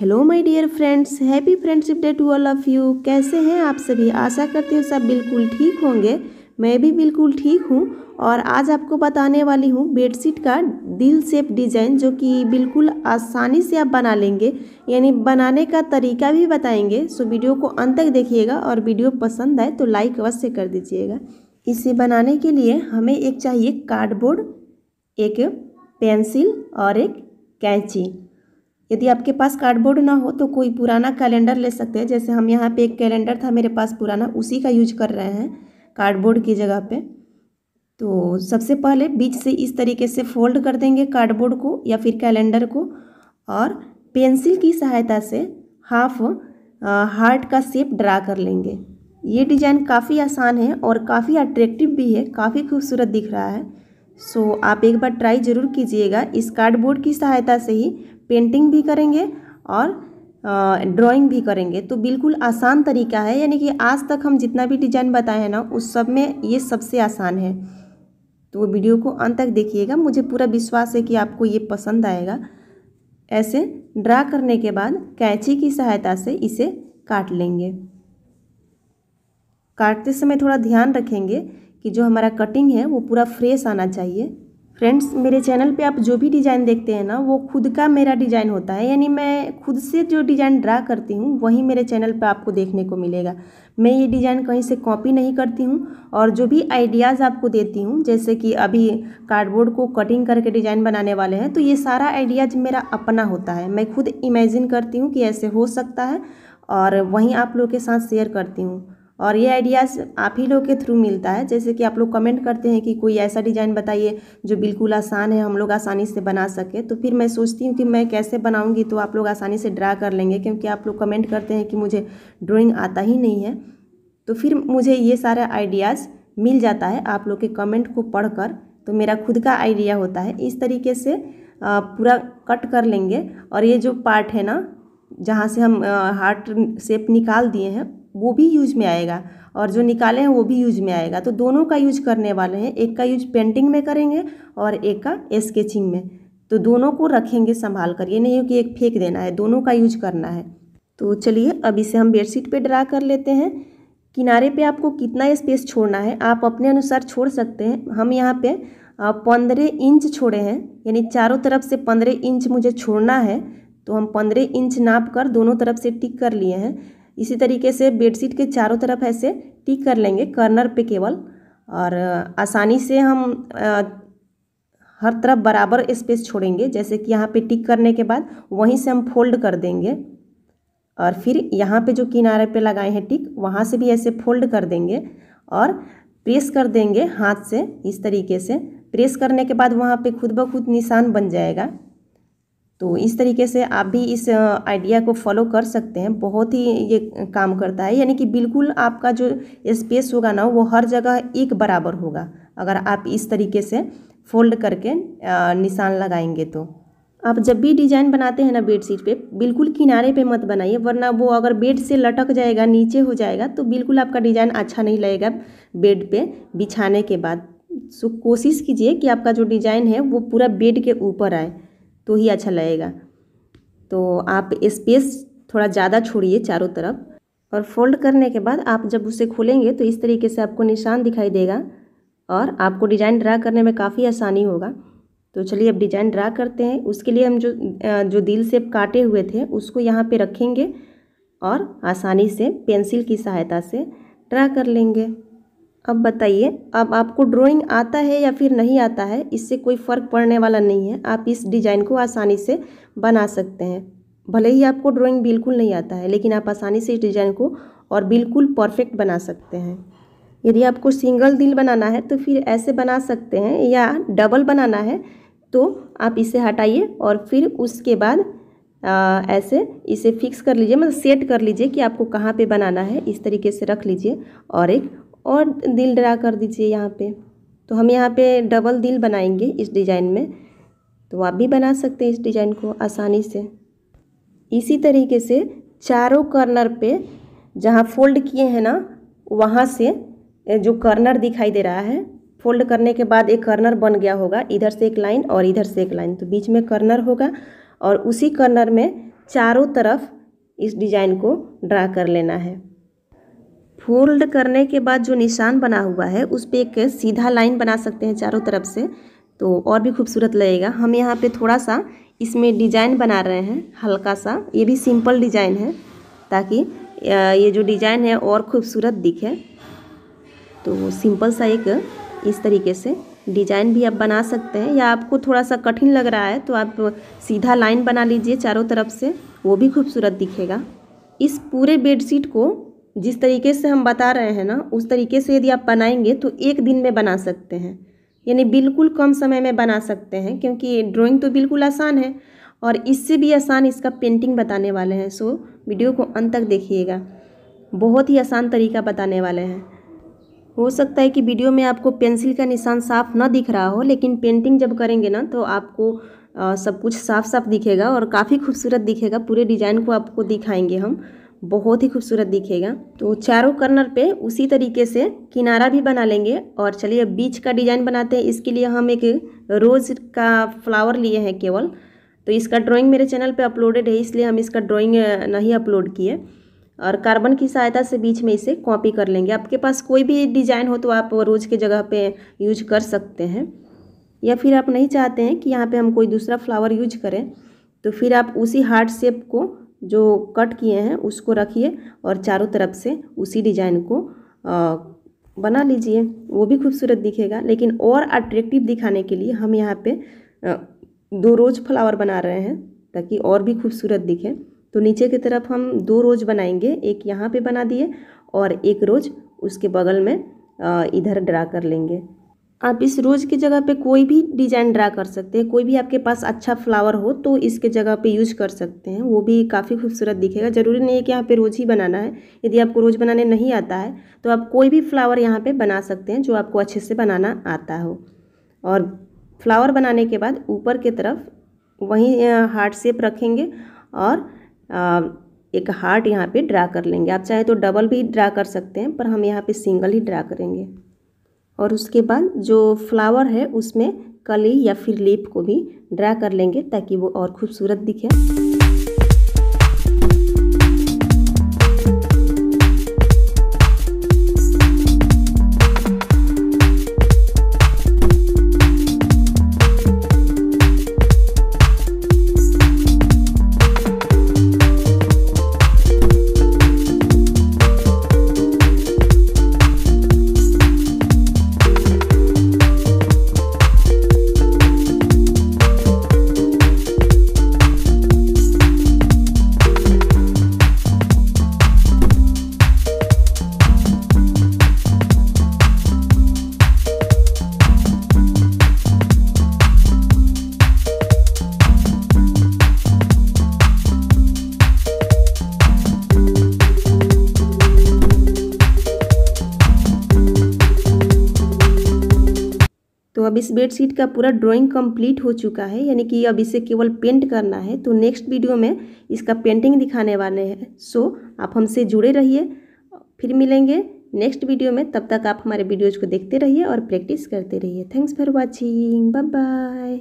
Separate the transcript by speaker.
Speaker 1: hello my dear friends happy friendship day to all of you कैसे हैं आप सभी आशा करती हूँ सब बिल्कुल ठीक होंगे मैं भी बिल्कुल ठीक हूँ और आज आपको बताने वाली हूँ बेडशीट का दिल सेप डिज़ाइन जो कि बिल्कुल आसानी से आप बना लेंगे यानी बनाने का तरीका भी बताएंगे सो वीडियो को अंत तक देखिएगा और वीडियो पसंद आए तो लाइक अवश्य कर दीजिएगा इसे बनाने के लिए हमें एक चाहिए कार्डबोर्ड एक पेंसिल और एक कैंची यदि आपके पास कार्डबोर्ड ना हो तो कोई पुराना कैलेंडर ले सकते हैं जैसे हम यहाँ पे एक कैलेंडर था मेरे पास पुराना उसी का यूज कर रहे हैं कार्डबोर्ड की जगह पे तो सबसे पहले बीच से इस तरीके से फोल्ड कर देंगे कार्डबोर्ड को या फिर कैलेंडर को और पेंसिल की सहायता से हाफ हार्ट का शेप ड्रा कर लेंगे ये डिज़ाइन काफ़ी आसान है और काफ़ी अट्रैक्टिव भी है काफ़ी खूबसूरत दिख रहा है सो आप एक बार ट्राई ज़रूर कीजिएगा इस कार्डबोर्ड की सहायता से ही पेंटिंग भी करेंगे और ड्राइंग भी करेंगे तो बिल्कुल आसान तरीका है यानी कि आज तक हम जितना भी डिजाइन बताए हैं ना उस सब में ये सबसे आसान है तो वो वीडियो को अंत तक देखिएगा मुझे पूरा विश्वास है कि आपको ये पसंद आएगा ऐसे ड्रा करने के बाद कैंची की सहायता से इसे काट लेंगे काटते समय थोड़ा ध्यान रखेंगे कि जो हमारा कटिंग है वो पूरा फ्रेश आना चाहिए फ्रेंड्स मेरे चैनल पे आप जो भी डिज़ाइन देखते हैं ना वो खुद का मेरा डिज़ाइन होता है यानी मैं खुद से जो डिज़ाइन ड्रा करती हूँ वही मेरे चैनल पे आपको देखने को मिलेगा मैं ये डिज़ाइन कहीं से कॉपी नहीं करती हूँ और जो भी आइडियाज़ आपको देती हूँ जैसे कि अभी कार्डबोर्ड को कटिंग करके डिज़ाइन बनाने वाले हैं तो ये सारा आइडियाज़ मेरा अपना होता है मैं खुद इमेजिन करती हूँ कि ऐसे हो सकता है और वहीं आप लोग के साथ शेयर करती हूँ और ये आइडियाज़ आप ही लोग के थ्रू मिलता है जैसे कि आप लोग कमेंट करते हैं कि कोई ऐसा डिज़ाइन बताइए जो बिल्कुल आसान है हम लोग आसानी से बना सके तो फिर मैं सोचती हूँ कि मैं कैसे बनाऊँगी तो आप लोग आसानी से ड्रा कर लेंगे क्योंकि आप लोग कमेंट करते हैं कि मुझे ड्राइंग आता ही नहीं है तो फिर मुझे ये सारा आइडियाज़ मिल जाता है आप लोग के कमेंट को पढ़ तो मेरा खुद का आइडिया होता है इस तरीके से पूरा कट कर लेंगे और ये जो पार्ट है ना जहाँ से हम हार्ट शेप निकाल दिए हैं वो भी यूज में आएगा और जो निकाले हैं वो भी यूज में आएगा तो दोनों का यूज करने वाले हैं एक का यूज पेंटिंग में करेंगे और एक का स्केचिंग में तो दोनों को रखेंगे संभाल कर ये नहीं हो कि एक फेंक देना है दोनों का यूज करना है तो चलिए अब इसे हम बेडशीट पे ड्रा कर लेते हैं किनारे पे आपको कितना स्पेस छोड़ना है आप अपने अनुसार छोड़ सकते हैं हम यहाँ पे पंद्रह इंच छोड़े हैं यानी चारों तरफ से पंद्रह इंच मुझे छोड़ना है तो हम पंद्रह इंच नाप कर दोनों तरफ से टिक कर लिए हैं इसी तरीके से बेडशीट के चारों तरफ ऐसे टिक कर लेंगे कॉर्नर पे केवल और आसानी से हम आ, हर तरफ बराबर स्पेस छोड़ेंगे जैसे कि यहाँ पे टिक करने के बाद वहीं से हम फोल्ड कर देंगे और फिर यहाँ पे जो किनारे पे लगाए हैं टिक वहाँ से भी ऐसे फोल्ड कर देंगे और प्रेस कर देंगे हाथ से इस तरीके से प्रेस करने के बाद वहाँ पे खुद ब खुद निशान बन जाएगा तो इस तरीके से आप भी इस आइडिया को फॉलो कर सकते हैं बहुत ही ये काम करता है यानी कि बिल्कुल आपका जो स्पेस होगा ना वो हर जगह एक बराबर होगा अगर आप इस तरीके से फोल्ड करके निशान लगाएंगे तो आप जब भी डिजाइन बनाते हैं ना बेडशीट पे बिल्कुल किनारे पे मत बनाइए वरना वो अगर बेड से लटक जाएगा नीचे हो जाएगा तो बिल्कुल आपका डिजाइन अच्छा नहीं लगेगा बेड पे बिछाने के बाद सो कोशिश कीजिए कि आपका जो डिजाइन है वो पूरा बेड के ऊपर आए तो ही अच्छा लगेगा तो आप स्पेस थोड़ा ज़्यादा छोड़िए चारों तरफ और फोल्ड करने के बाद आप जब उसे खोलेंगे तो इस तरीके से आपको निशान दिखाई देगा और आपको डिज़ाइन ड्रा करने में काफ़ी आसानी होगा तो चलिए अब डिज़ाइन ड्रा करते हैं उसके लिए हम जो जो दिल से काटे हुए थे उसको यहाँ पे रखेंगे और आसानी से पेंसिल की सहायता से ड्रा कर लेंगे अब बताइए अब आपको ड्राइंग आता है या फिर नहीं आता है इससे कोई फ़र्क पड़ने वाला नहीं है आप इस डिज़ाइन को आसानी से बना सकते हैं भले ही आपको ड्राइंग बिल्कुल नहीं आता है लेकिन आप आसानी से इस डिज़ाइन को और बिल्कुल परफेक्ट बना सकते हैं यदि आपको सिंगल दिल बनाना है तो फिर ऐसे बना सकते हैं या डबल बनाना है तो आप इसे हटाइए और फिर उसके बाद आ, ऐसे इसे फिक्स कर लीजिए मतलब सेट कर लीजिए कि आपको कहाँ पे बनाना है इस तरीके से रख लीजिए और एक और दिल ड्रा कर दीजिए यहाँ पे तो हम यहाँ पे डबल दिल बनाएंगे इस डिज़ाइन में तो आप भी बना सकते हैं इस डिज़ाइन को आसानी से इसी तरीके से चारों कॉर्नर पे जहाँ फोल्ड किए हैं ना वहाँ से जो कॉर्नर दिखाई दे रहा है फोल्ड करने के बाद एक कॉर्नर बन गया होगा इधर से एक लाइन और इधर से एक लाइन तो बीच में कॉर्नर होगा और उसी कॉर्नर में चारों तरफ इस डिज़ाइन को ड्रा कर लेना है फोल्ड करने के बाद जो निशान बना हुआ है उस पर एक सीधा लाइन बना सकते हैं चारों तरफ से तो और भी खूबसूरत लगेगा हम यहाँ पे थोड़ा सा इसमें डिजाइन बना रहे हैं हल्का सा ये भी सिंपल डिजाइन है ताकि ये जो डिजाइन है और खूबसूरत दिखे तो सिंपल सा एक इस तरीके से डिजाइन भी आप बना सकते हैं या आपको थोड़ा सा कठिन लग रहा है तो आप सीधा लाइन बना लीजिए चारों तरफ से वो भी खूबसूरत दिखेगा इस पूरे बेडशीट को जिस तरीके से हम बता रहे हैं ना उस तरीके से यदि आप बनाएंगे तो एक दिन में बना सकते हैं यानी बिल्कुल कम समय में बना सकते हैं क्योंकि ड्राइंग तो बिल्कुल आसान है और इससे भी आसान इसका पेंटिंग बताने वाले हैं सो वीडियो को अंत तक देखिएगा बहुत ही आसान तरीका बताने वाले हैं हो सकता है कि वीडियो में आपको पेंसिल का निशान साफ ना दिख रहा हो लेकिन पेंटिंग जब करेंगे ना तो आपको आ, सब कुछ साफ साफ दिखेगा और काफ़ी खूबसूरत दिखेगा पूरे डिज़ाइन को आपको दिखाएंगे हम बहुत ही खूबसूरत दिखेगा तो चारों कर्नर पे उसी तरीके से किनारा भी बना लेंगे और चलिए बीच का डिजाइन बनाते हैं इसके लिए हम एक रोज़ का फ्लावर लिए हैं केवल तो इसका ड्राइंग मेरे चैनल पे अपलोडेड है इसलिए हम इसका ड्राइंग नहीं अपलोड किए और कार्बन की सहायता से बीच में इसे कॉपी कर लेंगे आपके पास कोई भी डिज़ाइन हो तो आप रोज़ के जगह पे यूज कर सकते हैं या फिर आप नहीं चाहते हैं कि यहाँ पे हम कोई दूसरा फ्लावर यूज करें तो फिर आप उसी हार्ट शेप को जो कट किए हैं उसको रखिए और चारों तरफ से उसी डिजाइन को आ, बना लीजिए वो भी खूबसूरत दिखेगा लेकिन और अट्रैक्टिव दिखाने के लिए हम यहाँ पे दो रोज फ्लावर बना रहे हैं ताकि और भी खूबसूरत दिखे तो नीचे की तरफ हम दो रोज बनाएंगे एक यहाँ पे बना दिए और एक रोज उसके बगल में इधर ड्रा कर लेंगे आप इस रोज़ की जगह पे कोई भी डिज़ाइन ड्रा कर सकते हैं कोई भी आपके पास अच्छा फ्लावर हो तो इसके जगह पे यूज कर सकते हैं वो भी काफ़ी खूबसूरत दिखेगा ज़रूरी नहीं है कि यहाँ पे रोज़ ही बनाना है यदि आपको रोज़ बनाने नहीं आता है तो आप कोई भी फ्लावर यहाँ पे बना सकते हैं जो आपको अच्छे से बनाना आता हो और फ्लावर बनाने के बाद ऊपर की तरफ वहीं हार्ट शेप रखेंगे और एक हार्ट यहाँ पर ड्रा कर लेंगे आप चाहे तो डबल भी ड्रा कर सकते हैं पर हम यहाँ पर सिंगल ही ड्रा करेंगे और उसके बाद जो फ्लावर है उसमें कली या फिर लीफ को भी ड्रा कर लेंगे ताकि वो और खूबसूरत दिखे तो अब इस बेडशीट का पूरा ड्राइंग कंप्लीट हो चुका है यानी कि अब इसे केवल पेंट करना है तो नेक्स्ट वीडियो में इसका पेंटिंग दिखाने वाले हैं सो आप हमसे जुड़े रहिए फिर मिलेंगे नेक्स्ट वीडियो में तब तक आप हमारे वीडियोज़ को देखते रहिए और प्रैक्टिस करते रहिए thanks for watching bye bye